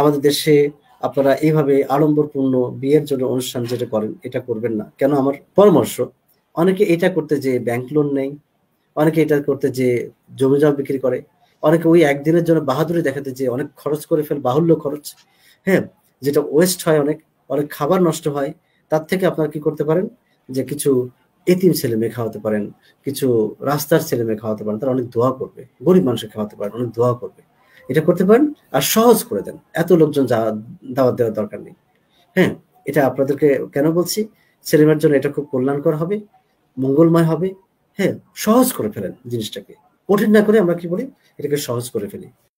আমাদের দেশে আপনারা এইভাবে আড়ম্বরপূর্ণ বিয়ের জন্য অনুষ্ঠান যেটা করেন এটা করবেন না কেন আমার পরামর্শ অনেকে এটা করতে যে ব্যাংক লোন নেই অনেকে এটা করতে যে জমি জমা বিক্রি করে অনেকে ওই একদিনের জন্য বাহাদুরি দেখাতে যে অনেক খরচ করে ফেল বাহুল্য খরচ হ্যাঁ যেটা ওয়েস্ট হয় অনেক অনেক খাবার নষ্ট হয় তার থেকে আপনারা কি করতে পারেন যে কিছু এতিম ছেলে মেয়ে খাওয়াতে পারেন কিছু রাস্তার ছেলে মেয়ে খাওয়াতে পারেন তারা অনেক দোয়া করবে গরিব মানুষকে খাওয়াতে পারেন অনেক দোয়া করবে এটা করতে পারেন আর সহজ করে দেন এত লোকজন দাওয়াত দেওয়ার দরকার নেই হ্যাঁ এটা আপনাদেরকে কেন বলছি ছেলেমেয়ের জন্য এটা খুব কল্যাণকর হবে মঙ্গলময় হবে হ্যাঁ সহজ করে ফেলেন জিনিসটাকে কঠিন না করে আমরা কি বলি এটাকে সহজ করে ফেলি